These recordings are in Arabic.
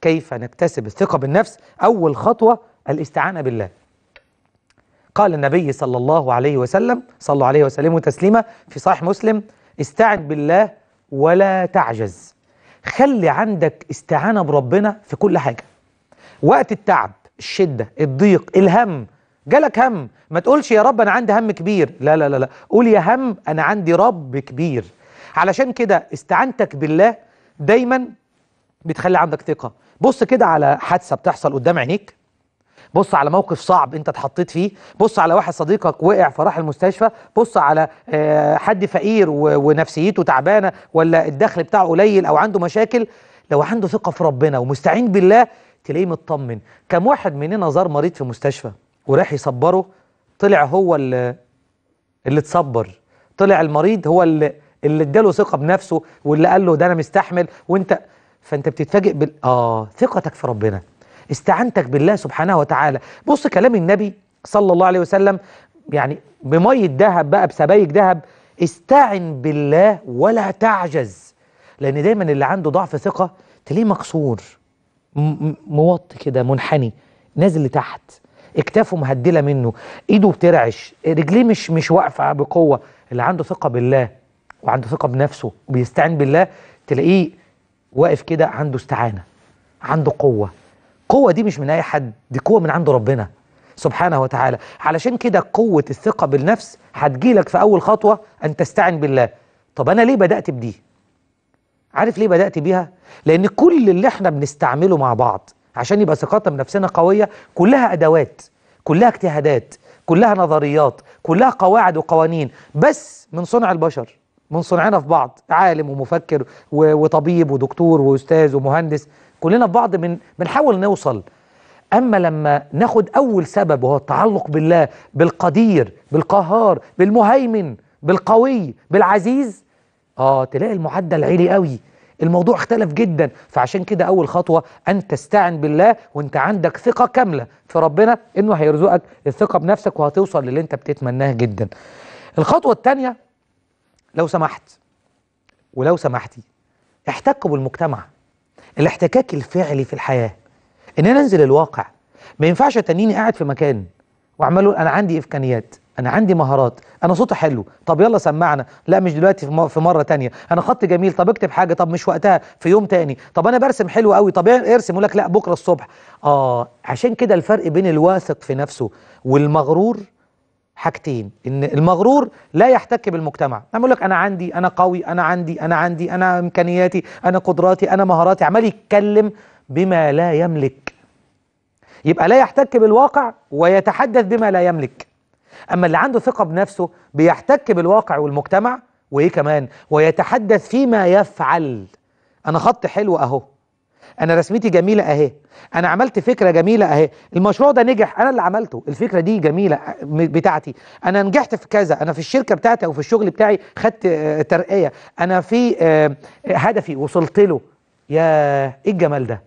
كيف نكتسب الثقة بالنفس أول خطوة الاستعانة بالله قال النبي صلى الله عليه وسلم صلى عليه وسلم تسليما في صحيح مسلم استعن بالله ولا تعجز خلي عندك استعانة بربنا في كل حاجة وقت التعب الشدة الضيق الهم جالك هم ما تقولش يا رب أنا عندي هم كبير لا لا لا لا قول يا هم أنا عندي رب كبير علشان كده استعانتك بالله دايما بتخلي عندك ثقه بص كده على حادثه بتحصل قدام عينيك بص على موقف صعب انت اتحطيت فيه بص على واحد صديقك وقع فراح المستشفى بص على آه، حد فقير ونفسيته تعبانه ولا الدخل بتاعه قليل او عنده مشاكل لو عنده ثقه في ربنا ومستعين بالله تلاقيه مطمن كم واحد مننا زار مريض في مستشفى وراح يصبره طلع هو اللي اللي اتصبر طلع المريض هو اللي اللي اداله ثقه بنفسه واللي قال له ده انا مستحمل وانت فانت بتتفاجئ بال اه ثقتك في ربنا استعانتك بالله سبحانه وتعالى بص كلام النبي صلى الله عليه وسلم يعني بمية ذهب بقى بسبايك ذهب استعن بالله ولا تعجز لان دايما اللي عنده ضعف ثقه تلاقيه مكسور موطي كده منحني نازل لتحت اكتافه مهدله منه ايده بترعش رجليه مش مش واقفه بقوه اللي عنده ثقه بالله وعنده ثقه بنفسه وبيستعن بالله تلاقيه واقف كده عنده استعانه عنده قوه قوه دي مش من اي حد دي قوه من عند ربنا سبحانه وتعالى علشان كده قوه الثقه بالنفس هتجيلك في اول خطوه ان تستعن بالله طب انا ليه بدات بدي عارف ليه بدات بيها لان كل اللي احنا بنستعمله مع بعض عشان يبقى ثقتنا بنفسنا قويه كلها ادوات كلها اجتهادات كلها نظريات كلها قواعد وقوانين بس من صنع البشر من صنعنا في بعض عالم ومفكر وطبيب ودكتور واستاذ ومهندس كلنا في بعض من بنحاول نوصل اما لما ناخد اول سبب وهو التعلق بالله بالقدير بالقهار بالمهيمن بالقوي بالعزيز اه تلاقي المعدل عالي قوي الموضوع اختلف جدا فعشان كده اول خطوه ان تستعن بالله وانت عندك ثقه كامله في ربنا انه هيرزقك الثقه بنفسك وهتوصل للي انت بتتمناه جدا الخطوه الثانيه لو سمحت ولو سمحتي احتكوا بالمجتمع الاحتكاك الفعلي في الحياه ان انا انزل الواقع ما ينفعش تنيني قاعد في مكان وعمال انا عندي امكانيات انا عندي مهارات انا صوتي حلو طب يلا سمعنا لا مش دلوقتي في مره تانية انا خط جميل طب اكتب حاجه طب مش وقتها في يوم تاني طب انا برسم حلو قوي طب ارسم يقول لك لا بكره الصبح اه عشان كده الفرق بين الواثق في نفسه والمغرور حاجتين ان المغرور لا يحتك بالمجتمع انا بقول لك انا عندي انا قوي انا عندي انا عندي انا امكانياتي انا قدراتي انا مهاراتي عمال يتكلم بما لا يملك يبقى لا يحتك بالواقع ويتحدث بما لا يملك اما اللي عنده ثقه بنفسه بيحتك بالواقع والمجتمع وايه كمان ويتحدث فيما يفعل انا خط حلو اهو انا رسمتي جميله اهي انا عملت فكره جميله اهي المشروع ده نجح انا اللي عملته الفكره دي جميله بتاعتي انا نجحت في كذا انا في الشركه بتاعتي او في الشغل بتاعي خدت آه، ترقيه انا في آه، هدفي وصلت له يا ايه الجمال ده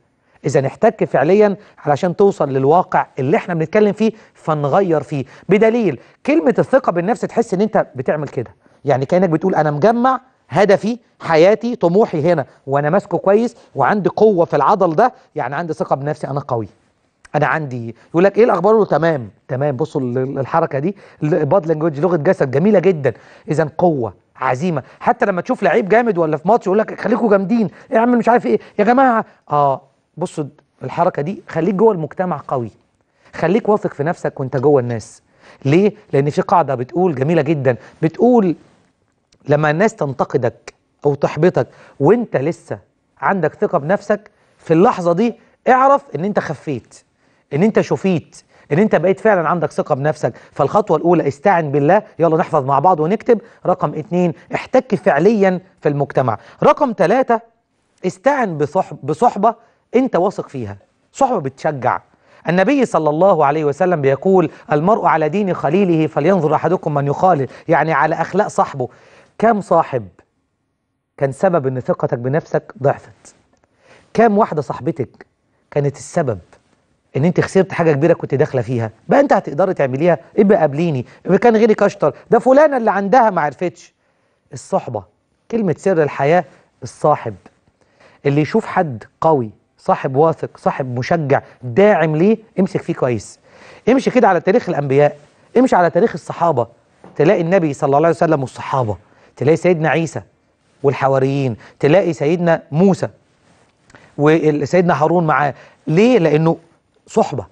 اذا احتك فعليا علشان توصل للواقع اللي احنا بنتكلم فيه فنغير فيه بدليل كلمه الثقه بالنفس تحس ان انت بتعمل كده يعني كانك بتقول انا مجمع هدفي حياتي طموحي هنا وانا ماسكه كويس وعندي قوه في العضل ده يعني عندي ثقه بنفسي انا قوي انا عندي يقول لك ايه الاخبار له تمام تمام بصوا الحركه دي باد لانجوج لغه جسد جميله جدا اذا قوه عزيمه حتى لما تشوف لعيب جامد ولا في ماتش يقول لك خليكوا جامدين اعمل إيه مش عارف ايه يا جماعه اه بصوا الحركه دي خليك جوه المجتمع قوي خليك واثق في نفسك وانت جوه الناس ليه لان في قاعده بتقول جميله جدا بتقول لما الناس تنتقدك او تحبطك وانت لسه عندك ثقه بنفسك في اللحظه دي اعرف ان انت خفيت ان انت شفيت ان انت بقيت فعلا عندك ثقه بنفسك فالخطوه الاولى استعن بالله يلا نحفظ مع بعض ونكتب رقم اتنين احتك فعليا في المجتمع رقم ثلاثة استعن بصحب بصحبه انت واثق فيها صحبه بتشجع النبي صلى الله عليه وسلم بيقول المرء على دين خليله فلينظر احدكم من يخالل يعني على اخلاق صاحبه كام صاحب كان سبب ان ثقتك بنفسك ضعفت كام واحده صاحبتك كانت السبب ان انت خسرت حاجه كبيره كنت داخله فيها بقى انت هتقدري تعمليها ابقى قابليني ابقى كان غيرك اشطر ده فلانه اللي عندها ما عرفتش الصحبه كلمه سر الحياه الصاحب اللي يشوف حد قوي صاحب واثق صاحب مشجع داعم ليه امسك فيه كويس امشي كده على تاريخ الانبياء امشي على تاريخ الصحابه تلاقي النبي صلى الله عليه وسلم والصحابه تلاقي سيدنا عيسى والحواريين تلاقي سيدنا موسى وسيدنا هارون معاه ليه لانه صحبه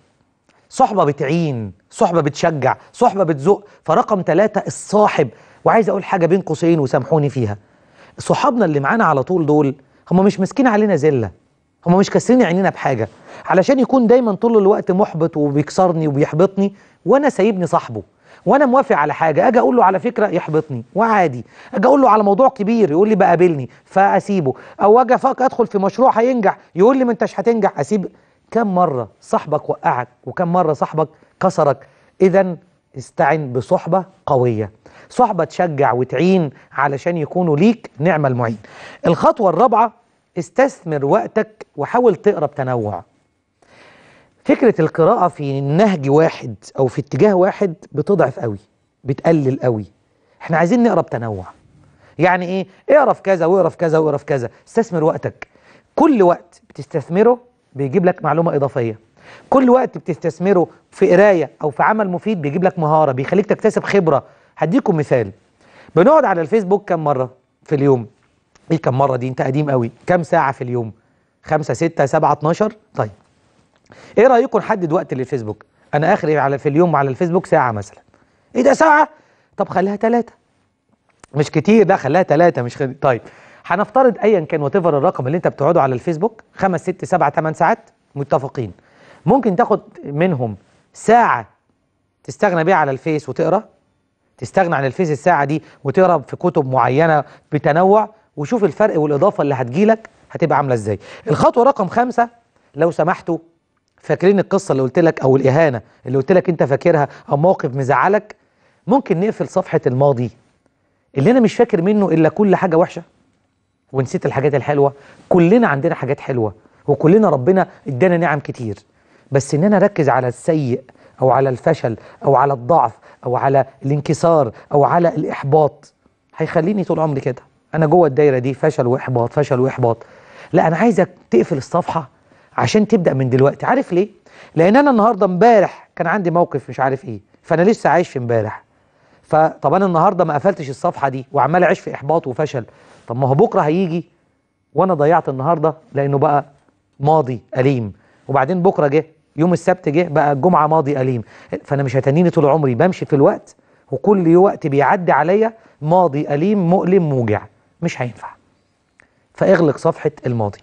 صحبه بتعين صحبه بتشجع صحبه بتزق فرقم ثلاثة الصاحب وعايز اقول حاجه بين قوسين وسامحوني فيها صحابنا اللي معانا على طول دول هم مش ماسكين علينا ذله هم مش كاسرين عينينا بحاجه علشان يكون دايما طول الوقت محبط وبيكسرني وبيحبطني وانا سايبني صاحبه وانا موافق على حاجه اجي اقول له على فكره يحبطني وعادي اجي اقول له على موضوع كبير يقول لي بقابلني فاسيبه او اجي ادخل في مشروع هينجح يقول لي ما انتش هتنجح اسيب كم مره صاحبك وقعك وكم مره صاحبك كسرك اذا استعن بصحبه قويه صحبه تشجع وتعين علشان يكونوا ليك نعمه المعين الخطوه الرابعه استثمر وقتك وحاول تقرا بتنوع فكرة القراءة في نهج واحد أو في اتجاه واحد بتضعف قوي بتقلل قوي احنا عايزين نقرا بتنوع يعني ايه اقرا في كذا واقرا في كذا واقرا في كذا استثمر وقتك كل وقت بتستثمره بيجيب لك معلومة إضافية كل وقت بتستثمره في قراية أو في عمل مفيد بيجيب لك مهارة بيخليك تكتسب خبرة هديكم مثال بنقعد على الفيسبوك كم مرة في اليوم ايه كم مرة دي انت قديم قوي كم ساعة في اليوم خمسة ستة سبعة 12 طيب ايه رايكم نحدد وقت للفيسبوك انا اخري على في اليوم على الفيسبوك ساعه مثلا ايه ده ساعه طب خليها ثلاثة مش كتير لا خليها ثلاثة مش خلي... طيب هنفترض ايا كان وات الرقم اللي انت بتقعده على الفيسبوك خمس ست سبع ثمان ساعات متفقين ممكن تاخد منهم ساعه تستغنى بيها على الفيس وتقرا تستغنى عن الفيس الساعه دي وتقرا في كتب معينه بتنوع وشوف الفرق والاضافه اللي هتجيلك هتبقى عامله ازاي الخطوه رقم خمسة لو سمحتوا فاكرين القصه اللي قلت لك او الاهانه اللي قلت لك انت فاكرها او موقف مزعلك ممكن نقفل صفحه الماضي اللي انا مش فاكر منه الا كل حاجه وحشه ونسيت الحاجات الحلوه كلنا عندنا حاجات حلوه وكلنا ربنا ادانا نعم كتير بس ان انا اركز على السيء او على الفشل او على الضعف او على الانكسار او على الاحباط هيخليني طول عمري كده انا جوه الدايره دي فشل واحباط فشل واحباط لا انا عايزك تقفل الصفحه عشان تبدأ من دلوقتي عارف ليه؟ لأن أنا النهاردة امبارح كان عندي موقف مش عارف إيه فأنا لسه عايش في امبارح فطب أنا النهاردة ما قفلتش الصفحة دي وعمال أعيش في إحباط وفشل طب ما هو بكرة هيجي وأنا ضيعت النهاردة لأنه بقى ماضي أليم وبعدين بكرة جه يوم السبت جه بقى الجمعة ماضي أليم فأنا مش هتنيني طول عمري بمشي في الوقت وكل وقت بيعدي عليا ماضي أليم مؤلم موجع مش هينفع فاغلق صفحة الماضي